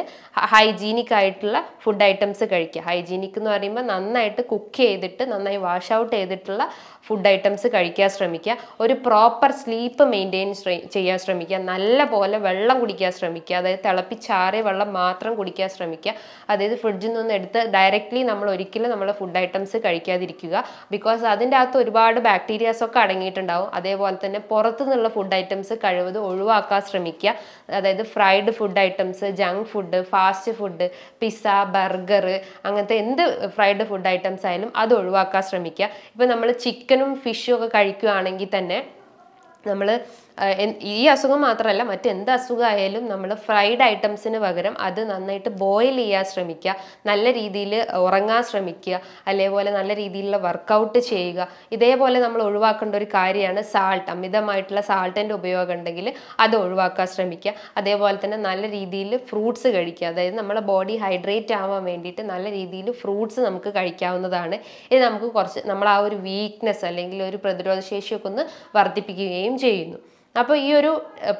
ഹൈജീനിക് ആയിട്ടുള്ള ഫുഡ് ഐറ്റംസ് കഴിക്കുക ഹൈജീനിക് എന്ന് പറയുമ്പോൾ നന്നായിട്ട് കുക്ക് ചെയ്തിട്ട് നന്നായി വാഷ് ഔട്ട് ചെയ്തിട്ടുള്ള ഫുഡ് ഐറ്റംസ് കഴിക്കാൻ ശ്രമിക്കുക ഒരു പ്രോപ്പർ സ്ലീപ്പ് മെയിൻറ്റെയിൻ ചെയ്യാൻ ശ്രമിക്കുക നല്ല പോലെ വെള്ളം കുടിക്കാൻ ശ്രമിക്കുക അതായത് തിളപ്പിച്ചാറിയ വെള്ളം മാത്രം കുടിക്കാൻ ശ്രമിക്കുക അതായത് ഫ്രിഡ്ജിൽ നിന്ന് എടുത്ത് ഡയറക്റ്റ്ലി നമ്മൾ ഒരിക്കലും രീതിയിൽ നമ്മൾ ഫുഡ് ഐറ്റംസ് കഴിക്കാതിരിക്കുക ബിക്കോസ് അതിൻ്റെ അകത്ത് ഒരുപാട് ബാക്ടീരിയാസ് ഒക്കെ അടങ്ങിയിട്ടുണ്ടാവും അതേപോലെ തന്നെ പുറത്തുനിന്നുള്ള ഫുഡ് ഐറ്റംസ് കഴിവത് ഒഴിവാക്കാൻ ശ്രമിക്കുക അതായത് fried food items junk food fast food pizza burger അങ്ങനത്തെ എന്ത് ഫ്രൈഡ് ഫുഡ് ഐറ്റംസ് ആയാലും അത് ഒഴിവാക്കാൻ ശ്രമിക്കുക ഇപ്പം നമ്മൾ ചിക്കനും ഫിഷും ഒക്കെ കഴിക്കുകയാണെങ്കിൽ തന്നെ നമ്മൾ ഈ അസുഖം മാത്രമല്ല മറ്റെന്ത് അസുഖമായാലും നമ്മൾ ഫ്രൈഡ് ഐറ്റംസിന് പകരം അത് നന്നായിട്ട് ബോയിൽ ചെയ്യാൻ ശ്രമിക്കുക നല്ല രീതിയിൽ ഉറങ്ങാൻ ശ്രമിക്കുക അതേപോലെ നല്ല രീതിയിലുള്ള വർക്കൗട്ട് ചെയ്യുക ഇതേപോലെ നമ്മൾ ഒഴിവാക്കേണ്ട ഒരു കാര്യമാണ് സാൾട്ട് അമിതമായിട്ടുള്ള സാൾട്ടിൻ്റെ ഉപയോഗം ഉണ്ടെങ്കിൽ അത് ഒഴിവാക്കാൻ ശ്രമിക്കുക അതേപോലെ തന്നെ നല്ല രീതിയിൽ ഫ്രൂട്ട്സ് കഴിക്കുക അതായത് നമ്മളെ ബോഡി ഹൈഡ്രേറ്റ് ആവാൻ വേണ്ടിയിട്ട് നല്ല രീതിയിൽ ഫ്രൂട്ട്സ് നമുക്ക് കഴിക്കാവുന്നതാണ് ഇത് നമുക്ക് കുറച്ച് നമ്മൾ ആ ഒരു വീക്ക്നെസ് അല്ലെങ്കിൽ ഒരു പ്രതിരോധശേഷിയൊക്കെ ഒന്ന് വർദ്ധിപ്പിക്കുകയും ചെയ്യുന്നു അപ്പോൾ ഈ ഒരു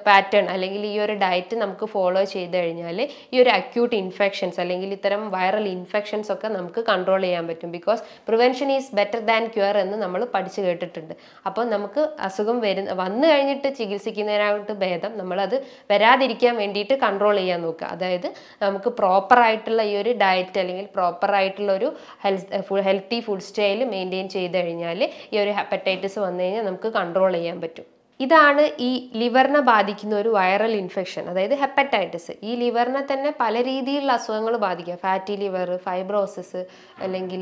പാറ്റേൺ അല്ലെങ്കിൽ ഈ ഒരു ഡയറ്റ് നമുക്ക് ഫോളോ ചെയ്ത് കഴിഞ്ഞാൽ ഈ ഒരു അക്യൂട്ട് ഇൻഫെക്ഷൻസ് അല്ലെങ്കിൽ ഇത്തരം വൈറൽ ഇൻഫെക്ഷൻസ് ഒക്കെ നമുക്ക് കൺട്രോൾ ചെയ്യാൻ പറ്റും because prevention is better than cure എന്ന് നമ്മൾ പഠിച്ചു കേട്ടിട്ടുണ്ട് അപ്പോൾ നമുക്ക് അസുഖം വരുന്ന വന്നു കഴിഞ്ഞിട്ട് ചികിത്സിക്കുന്നതിനായിട്ട് ഭേദം നമ്മളത് വരാതിരിക്കാൻ വേണ്ടിയിട്ട് കൺട്രോൾ ചെയ്യാൻ നോക്കുക അതായത് നമുക്ക് പ്രോപ്പറായിട്ടുള്ള ഈ ഒരു ഡയറ്റ് അല്ലെങ്കിൽ പ്രോപ്പറായിട്ടുള്ള ഒരു health healthy food style maintain ചെയ്ത് കഴിഞ്ഞാൽ ഈ ഒരു ഹെപ്പറ്റൈറ്റിസ് വന്നു കഴിഞ്ഞാൽ നമുക്ക് കൺട്രോൾ ചെയ്യാൻ പറ്റും ഇതാണ് ഈ ലിവറിനെ ബാധിക്കുന്ന ഒരു വൈറൽ ഇൻഫെക്ഷൻ അതായത് ഹെപ്പറ്റൈറ്റിസ് ഈ ലിവറിനെ തന്നെ പല രീതിയിലുള്ള അസുഖങ്ങൾ ബാധിക്കാം ഫാറ്റി ലിവർ ഫൈബ്രോസിസ് അല്ലെങ്കിൽ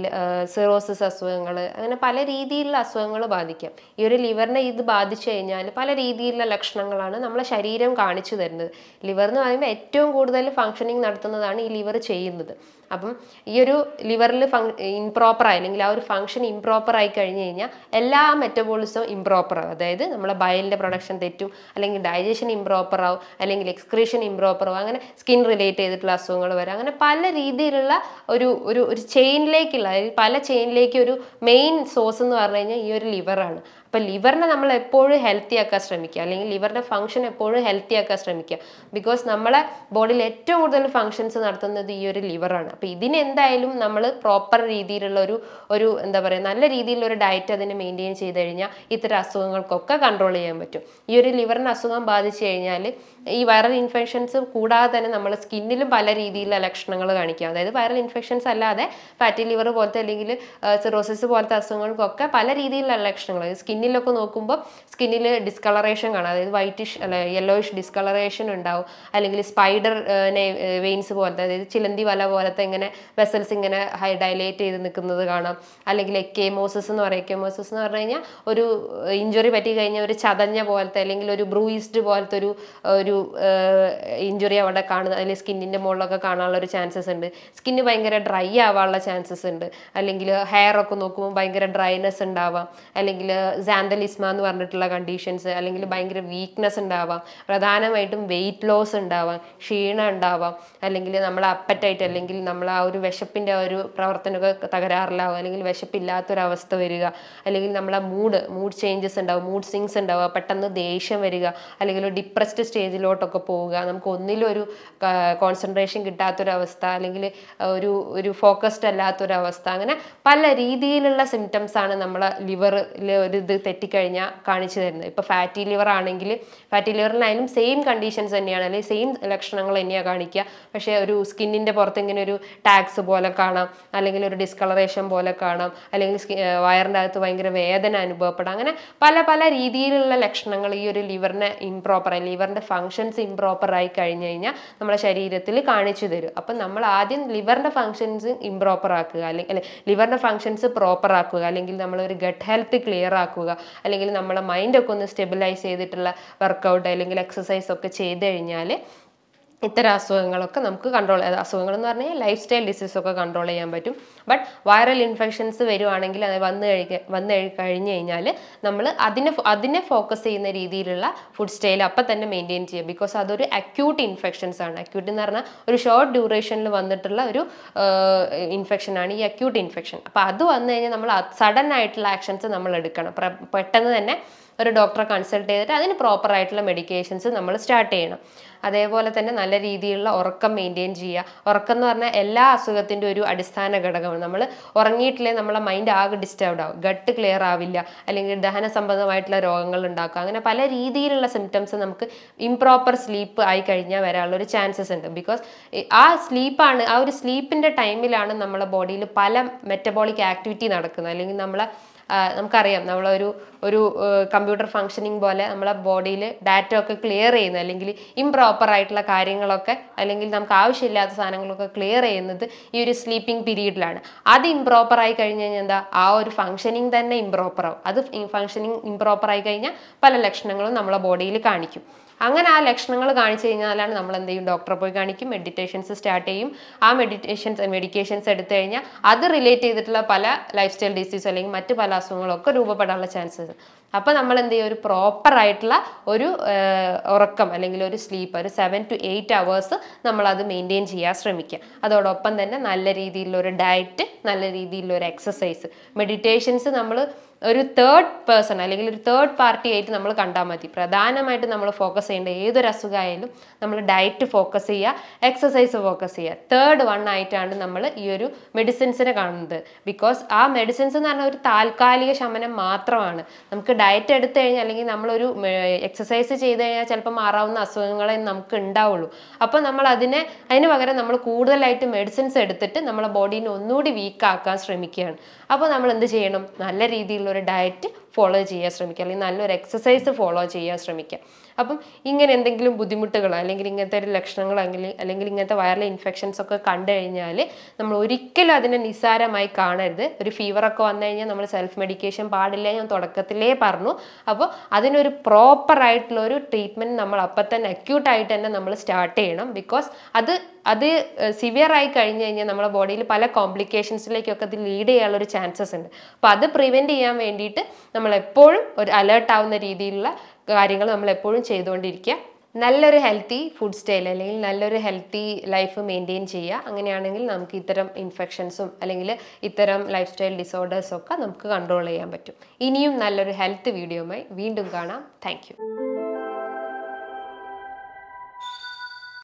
സിറോസിസ് അസുഖങ്ങൾ അങ്ങനെ പല രീതിയിലുള്ള അസുഖങ്ങൾ ബാധിക്കാം ഈ ഒരു ലിവറിനെ ഇത് ബാധിച്ചു കഴിഞ്ഞാൽ പല രീതിയിലുള്ള ലക്ഷണങ്ങളാണ് നമ്മളെ ശരീരം കാണിച്ചു തരുന്നത് ലിവർ എന്ന് പറയുമ്പോൾ ഏറ്റവും കൂടുതൽ ഫങ്ഷനിങ് നടത്തുന്നതാണ് ഈ ലിവർ ചെയ്യുന്നത് അപ്പം ഈ ഒരു ലിവറിൽ ഫങ് ഇംപ്രോപ്പറായി അല്ലെങ്കിൽ ആ ഒരു ഇംപ്രോപ്പർ ഇംപ്രോപ്പറായി കഴിഞ്ഞ് കഴിഞ്ഞാൽ എല്ലാ മെറ്റബോളിസവും ഇംപ്രോപ്പറാവും അതായത് നമ്മളെ ബയലിൻ്റെ പ്രൊഡക്ഷൻ തെറ്റും അല്ലെങ്കിൽ ഡൈജഷൻ ഇംപ്രോപ്പറാവും അല്ലെങ്കിൽ എക്സ്ക്രീഷൻ ഇംപ്രോപ്പറാവും അങ്ങനെ സ്കിൻ റിലേറ്റ് ചെയ്തിട്ടുള്ള അസുഖങ്ങൾ വരാം അങ്ങനെ പല രീതിയിലുള്ള ഒരു ഒരു ഒരു ചെയിനിലേക്കുള്ള പല ചെയിനിലേക്ക് ഒരു മെയിൻ സോഴ്സ് എന്ന് പറഞ്ഞു കഴിഞ്ഞാൽ ഈ ഒരു ലിവറാണ് അപ്പോൾ ലിവറിനെ നമ്മൾ എപ്പോഴും ഹെൽത്തി ആക്കാൻ ശ്രമിക്കുക അല്ലെങ്കിൽ ലിവറിൻ്റെ ഫംഗ്ഷൻ എപ്പോഴും ഹെൽത്തി ആക്കാൻ ശ്രമിക്കുക ബിക്കോസ് നമ്മളെ ബോഡിയിൽ ഏറ്റവും കൂടുതൽ ഫംഗ്ഷൻസ് നടത്തുന്നത് ഈ ഒരു ലിവറാണ് അപ്പോൾ ഇതിനെന്തായാലും നമ്മൾ പ്രോപ്പർ രീതിയിലുള്ള ഒരു ഒരു എന്താ പറയുക നല്ല രീതിയിലുള്ള ഒരു ഡയറ്റ് അതിനെ മെയിൻറ്റെയിൻ ചെയ്ത് കഴിഞ്ഞാൽ ഇത്തരം അസുഖങ്ങൾക്കൊക്കെ കൺട്രോൾ ചെയ്യാൻ പറ്റും ഈ ഒരു ലിവറിന് അസുഖം ബാധിച്ചു കഴിഞ്ഞാൽ ഈ വൈറൽ ഇൻഫെക്ഷൻസ് കൂടാതെ തന്നെ നമ്മൾ സ്കിന്നിലും പല രീതിയിലുള്ള ലക്ഷണങ്ങൾ കാണിക്കുക അതായത് വൈറൽ ഇൻഫെക്ഷൻസ് അല്ലാതെ ഫാറ്റി ലിവർ പോലത്തെ അല്ലെങ്കിൽ സിറോസിസ് പോലത്തെ അസുഖങ്ങൾക്കൊക്കെ പല രീതിയിലുള്ള ലക്ഷണങ്ങൾ സ്കിന്നിലൊക്കെ നോക്കുമ്പോൾ സ്കിന്നിൽ ഡിസ്കളറേഷൻ കാണാം അതായത് വൈറ്റിഷ് അല്ല യെല്ലോയിഷ് ഡിസ്കളറേഷൻ ഉണ്ടാവും അല്ലെങ്കിൽ സ്പൈഡർ വെയിൻസ് പോലത്തെ അതായത് ചിലന്തി വല പോലത്തെ ഇങ്ങനെ വെസൽസ് ഇങ്ങനെ ഹൈ ഡൈലേറ്റ് ചെയ്ത് നിൽക്കുന്നത് കാണാം അല്ലെങ്കിൽ എക്കേമോസിസ് എന്ന് പറയും എക്കേമോസിസ് എന്ന് പറഞ്ഞു കഴിഞ്ഞാൽ ഒരു ഇഞ്ചുറി പറ്റി കഴിഞ്ഞാൽ ഒരു ചതഞ്ഞ പോലത്തെ അല്ലെങ്കിൽ ഒരു ബ്രൂയിസ്ഡ് പോലത്തെ ഒരു ഒരു ഒരു ഇഞ്ചുറി അവിടെ കാണുന്ന അല്ലെങ്കിൽ സ്കിന്നിൻ്റെ മുകളിലൊക്കെ കാണാനുള്ള ഒരു ചാൻസസ് ഉണ്ട് സ്കിന്ന് ഭയങ്കര ഡ്രൈ ആവാനുള്ള ചാൻസസ് ഉണ്ട് അല്ലെങ്കിൽ ഹെയർ ഒക്കെ നോക്കുമ്പോൾ ഭയങ്കര ഡ്രൈനെസ് ഉണ്ടാവാം അല്ലെങ്കിൽ സാന്തലിസ്മ എന്ന് പറഞ്ഞിട്ടുള്ള കണ്ടീഷൻസ് അല്ലെങ്കിൽ ഭയങ്കര വീക്ക്നെസ് ഉണ്ടാവാം പ്രധാനമായിട്ടും വെയിറ്റ് ലോസ് ഉണ്ടാവാം ക്ഷീണം ഉണ്ടാവാം അല്ലെങ്കിൽ നമ്മളെ അപ്പറ്റായിട്ട് അല്ലെങ്കിൽ നമ്മൾ ആ ഒരു വിശപ്പിൻ്റെ ഒരു പ്രവർത്തനമൊക്കെ തകരാറിലാവുക അല്ലെങ്കിൽ വിശപ്പില്ലാത്തൊരവസ്ഥ വരിക അല്ലെങ്കിൽ നമ്മളെ മൂഡ് മൂഡ് ചേഞ്ചസ് ഉണ്ടാവും മൂഡ് സ്വിങ്സ് ഉണ്ടാവുക പെട്ടെന്ന് ദേഷ്യം വരിക അല്ലെങ്കിൽ ഡിപ്രസ്ഡ് സ്റ്റേജിൽ ഇതിലോട്ടൊക്കെ പോവുക നമുക്ക് ഒന്നിലൊരു കോൺസെൻട്രേഷൻ കിട്ടാത്തൊരവസ്ഥ അല്ലെങ്കിൽ ഒരു ഒരു ഫോക്കസ്ഡ് അല്ലാത്തൊരവസ്ഥ അങ്ങനെ പല രീതിയിലുള്ള സിംറ്റംസ് ആണ് നമ്മളെ ലിവറിൽ ഒരു ഇത് തെറ്റിക്കഴിഞ്ഞാൽ കാണിച്ചു തരുന്നത് ഇപ്പോൾ ഫാറ്റി ലിവർ ആണെങ്കിൽ ഫാറ്റി ലിവറിനായാലും സെയിം കണ്ടീഷൻസ് തന്നെയാണ് അല്ലെങ്കിൽ സെയിം ലക്ഷണങ്ങൾ തന്നെയാണ് കാണിക്കുക പക്ഷേ ഒരു സ്കിന്നിൻ്റെ പുറത്ത് ഇങ്ങനെ ഒരു ടാക്സ് പോലെ കാണാം അല്ലെങ്കിൽ ഒരു ഡിസ്കളറേഷൻ പോലെ കാണാം അല്ലെങ്കിൽ വയറിൻ്റെ അകത്ത് ഭയങ്കര വേദന അനുഭവപ്പെടാം അങ്ങനെ പല പല രീതിയിലുള്ള ലക്ഷണങ്ങൾ ഈ ഒരു ലിവറിനെ ഇംപ്രോപ്പറായി ലിവറിൻ്റെ ഫങ്ഷൻ ഫങ്ഷൻസ് ഇംപ്രോപ്പർ ആയി കഴിഞ്ഞു കഴിഞ്ഞാൽ നമ്മുടെ ശരീരത്തിൽ കാണിച്ചു തരും അപ്പം നമ്മൾ ആദ്യം ലിവറിൻ്റെ ഫങ്ഷൻസ് ഇംപ്രോപ്പർ ആക്കുക അല്ലെങ്കിൽ അല്ലെ ലിവറിൻ്റെ ഫങ്ഷൻസ് പ്രോപ്പർ ആക്കുക അല്ലെങ്കിൽ നമ്മളൊരു ഗട്ട് ഹെൽത്ത് ക്ലിയർ ആക്കുക അല്ലെങ്കിൽ നമ്മളെ മൈൻഡൊക്കെ ഒന്ന് സ്റ്റെബിലൈസ് ചെയ്തിട്ടുള്ള വർക്കൗട്ട് അല്ലെങ്കിൽ എക്സസൈസ് ഒക്കെ ചെയ്ത് കഴിഞ്ഞാൽ ഇത്തരം അസുഖങ്ങളൊക്കെ നമുക്ക് കൺട്രോൾ അസുഖങ്ങൾ എന്ന് പറഞ്ഞാൽ ലൈഫ് സ്റ്റൈൽ ഡിസീസൊക്കെ കൺട്രോൾ ചെയ്യാൻ പറ്റും ബട്ട് വൈറൽ ഇൻഫെക്ഷൻസ് വരുവാണെങ്കിൽ അത് വന്നു കഴിക്ക വന്നു കഴിഞ്ഞ് കഴിഞ്ഞാൽ നമ്മൾ അതിനെ അതിനെ ഫോക്കസ് ചെയ്യുന്ന രീതിയിലുള്ള ഫുഡ് സ്റ്റൈൽ അപ്പം തന്നെ മെയിൻറ്റെയിൻ ചെയ്യുക ബിക്കോസ് അതൊരു അക്യൂട്ട് ഇൻഫെക്ഷൻസ് ആണ് അക്യൂട്ട് എന്ന് പറഞ്ഞാൽ ഒരു ഷോർട്ട് ഡ്യൂറേഷനിൽ വന്നിട്ടുള്ള ഒരു ഇൻഫെക്ഷനാണ് ഈ അക്യൂട്ട് ഇൻഫെക്ഷൻ അപ്പോൾ അത് വന്നു കഴിഞ്ഞാൽ നമ്മൾ സഡൻ ആയിട്ടുള്ള ആക്ഷൻസ് നമ്മൾ എടുക്കണം പെട്ടെന്ന് തന്നെ ഒരു ഡോക്ടറെ കൺസൾട്ട് ചെയ്തിട്ട് അതിന് പ്രോപ്പറായിട്ടുള്ള മെഡിക്കേഷൻസ് നമ്മൾ സ്റ്റാർട്ട് ചെയ്യണം അതേപോലെ തന്നെ നല്ല രീതിയിലുള്ള ഉറക്കം മെയിൻറ്റെയിൻ ചെയ്യുക ഉറക്കം എന്ന് പറഞ്ഞാൽ എല്ലാ അസുഖത്തിൻ്റെ ഒരു അടിസ്ഥാന ഘടകമാണ് നമ്മൾ ഉറങ്ങിയിട്ടില്ലേ നമ്മളെ മൈൻഡ് ആകെ ഡിസ്റ്റർബ്ഡ് ആവും ഗട്ട് ക്ലിയർ ആവില്ല അല്ലെങ്കിൽ ദഹന സംബന്ധമായിട്ടുള്ള രോഗങ്ങൾ ഉണ്ടാക്കുക അങ്ങനെ പല രീതിയിലുള്ള സിംറ്റംസ് നമുക്ക് ഇംപ്രോപ്പർ സ്ലീപ്പ് ആയി കഴിഞ്ഞാൽ വരാനുള്ള ഒരു ചാൻസസ് ഉണ്ട് ബിക്കോസ് ആ സ്ലീപ്പാണ് ആ ഒരു സ്ലീപ്പിൻ്റെ ടൈമിലാണ് നമ്മുടെ ബോഡിയിൽ പല മെറ്റബോളിക് ആക്ടിവിറ്റി നടക്കുന്നത് അല്ലെങ്കിൽ നമ്മളെ നമുക്കറിയാം നമ്മളൊരു ഒരു കമ്പ്യൂട്ടർ ഫങ്ഷനിങ് പോലെ നമ്മളെ ബോഡിയിൽ ഡാറ്റ ഒക്കെ ക്ലിയർ ചെയ്യുന്നത് അല്ലെങ്കിൽ ഇംപ്രോപ്പർ ആയിട്ടുള്ള കാര്യങ്ങളൊക്കെ അല്ലെങ്കിൽ നമുക്ക് ആവശ്യമില്ലാത്ത സാധനങ്ങളൊക്കെ ക്ലിയർ ചെയ്യുന്നത് ഈ ഒരു സ്ലീപ്പിംഗ് പീരീഡിലാണ് അത് ഇംപ്രോപ്പർ ആയി കഴിഞ്ഞ് കഴിഞ്ഞാൽ എന്താ ആ ഒരു ഫങ്ഷനിങ് തന്നെ ഇംപ്രോപ്പർ അത് ഫങ്ഷനിങ് ഇംപ്രോപ്പർ ആയി കഴിഞ്ഞാൽ പല ലക്ഷണങ്ങളും നമ്മളെ ബോഡിയിൽ കാണിക്കും അങ്ങനെ ആ ലക്ഷണങ്ങൾ കാണിച്ചു കഴിഞ്ഞാലാണ് നമ്മൾ എന്ത് ചെയ്യും ഡോക്ടറെ പോയി കാണിക്കും മെഡിറ്റേഷൻസ് സ്റ്റാർട്ട് ചെയ്യും ആ മെഡിറ്റേഷൻസ് മെഡിക്കേഷൻസ് എടുത്തു കഴിഞ്ഞാൽ അത് റിലേറ്റ് ചെയ്തിട്ടുള്ള പല ലൈഫ് സ്റ്റൈൽ ഡിസീസ് അല്ലെങ്കിൽ മറ്റ് പല അസുഖങ്ങളൊക്കെ രൂപപ്പെടാനുള്ള ചാൻസസ് അപ്പോൾ നമ്മൾ എന്ത് ചെയ്യും ഒരു പ്രോപ്പറായിട്ടുള്ള ഒരു ഉറക്കം അല്ലെങ്കിൽ ഒരു സ്ലീപ്പ് ഒരു സെവൻ ടു എയ്റ്റ് അവേഴ്സ് നമ്മളത് മെയിൻറ്റെയിൻ ചെയ്യാൻ ശ്രമിക്കുക അതോടൊപ്പം തന്നെ നല്ല രീതിയിലുള്ള ഒരു ഡയറ്റ് നല്ല രീതിയിലുള്ള ഒരു എക്സസൈസ് മെഡിറ്റേഷൻസ് നമ്മൾ ഒരു തേർഡ് പേഴ്സൺ അല്ലെങ്കിൽ ഒരു തേർഡ് പാർട്ടി ആയിട്ട് നമ്മൾ കണ്ടാൽ മതി പ്രധാനമായിട്ട് നമ്മൾ ഫോക്കസ് ചെയ്യേണ്ട ഏതൊരു അസുഖമായാലും നമ്മൾ ഡയറ്റ് ഫോക്കസ് ചെയ്യുക എക്സസൈസ് ഫോക്കസ് ചെയ്യുക തേർഡ് വൺ ആയിട്ടാണ് നമ്മൾ ഈ ഒരു മെഡിസിൻസിനെ കാണുന്നത് ബിക്കോസ് ആ മെഡിസിൻസ് എന്ന് പറഞ്ഞാൽ ഒരു താൽക്കാലിക ശമനം മാത്രമാണ് നമുക്ക് ഡയറ്റ് എടുത്തു കഴിഞ്ഞാൽ അല്ലെങ്കിൽ നമ്മളൊരു എക്സസൈസ് ചെയ്ത് കഴിഞ്ഞാൽ ചിലപ്പോൾ മാറാവുന്ന അസുഖങ്ങളെ നമുക്ക് ഉണ്ടാവുള്ളൂ അപ്പോൾ നമ്മൾ അതിനെ അതിന് പകരം നമ്മൾ കൂടുതലായിട്ട് മെഡിസിൻസ് എടുത്തിട്ട് നമ്മളെ ബോഡീനെ ഒന്നുകൂടി വീക്കാക്കാൻ ശ്രമിക്കുകയാണ് അപ്പോൾ നമ്മൾ എന്ത് ചെയ്യണം നല്ല രീതിയിലുള്ള നല്ലൊരു ഡയറ്റ് ഫോളോ ചെയ്യാൻ ശ്രമിക്കുക അല്ലെങ്കിൽ നല്ലൊരു എക്സസൈസ് ഫോളോ ചെയ്യാൻ ശ്രമിക്കുക അപ്പം ഇങ്ങനെ എന്തെങ്കിലും ബുദ്ധിമുട്ടുകളോ അല്ലെങ്കിൽ ഇങ്ങനത്തെ ഒരു ലക്ഷണങ്ങളോ അല്ലെങ്കിൽ അല്ലെങ്കിൽ ഇങ്ങനത്തെ വൈറൽ ഇൻഫെക്ഷൻസ് ഒക്കെ കണ്ടു കഴിഞ്ഞാൽ നമ്മൾ ഒരിക്കലും അതിനെ നിസ്സാരമായി കാണരുത് ഒരു ഫീവറൊക്കെ വന്നു കഴിഞ്ഞാൽ നമ്മൾ സെൽഫ് മെഡിക്കേഷൻ പാടില്ല ഞാൻ തുടക്കത്തിലേ പറഞ്ഞു അപ്പോൾ അതിനൊരു പ്രോപ്പറായിട്ടുള്ള ഒരു ട്രീറ്റ്മെൻറ്റ് നമ്മൾ അപ്പം തന്നെ അക്യൂട്ടായിട്ട് തന്നെ നമ്മൾ സ്റ്റാർട്ട് ചെയ്യണം ബിക്കോസ് അത് അത് സിവിയർ ആയി കഴിഞ്ഞ് കഴിഞ്ഞാൽ നമ്മുടെ ബോഡിയിൽ പല കോംപ്ലിക്കേഷൻസിലേക്കൊക്കെ അത് ലീഡ് ചെയ്യാനുള്ളൊരു ചാൻസസ് ഉണ്ട് അപ്പോൾ അത് പ്രിവെൻറ്റ് ചെയ്യാൻ വേണ്ടിയിട്ട് നമ്മൾ എപ്പോഴും ഒരു അലേർട്ട് ആവുന്ന രീതിയിലുള്ള കാര്യങ്ങൾ നമ്മൾ എപ്പോഴും ചെയ്തുകൊണ്ടിരിക്കുക നല്ലൊരു ഹെൽത്തി ഫുഡ് സ്റ്റൈൽ അല്ലെങ്കിൽ നല്ലൊരു ഹെൽത്തി ലൈഫ് മെയിൻറ്റെയിൻ ചെയ്യുക അങ്ങനെയാണെങ്കിൽ നമുക്ക് ഇത്തരം ഇൻഫെക്ഷൻസും അല്ലെങ്കിൽ ഇത്തരം ലൈഫ് സ്റ്റൈൽ ഡിസോർഡേഴ്സും ഒക്കെ നമുക്ക് കൺട്രോൾ ചെയ്യാൻ പറ്റും ഇനിയും നല്ലൊരു ഹെൽത്ത് വീഡിയോയുമായി വീണ്ടും കാണാം താങ്ക്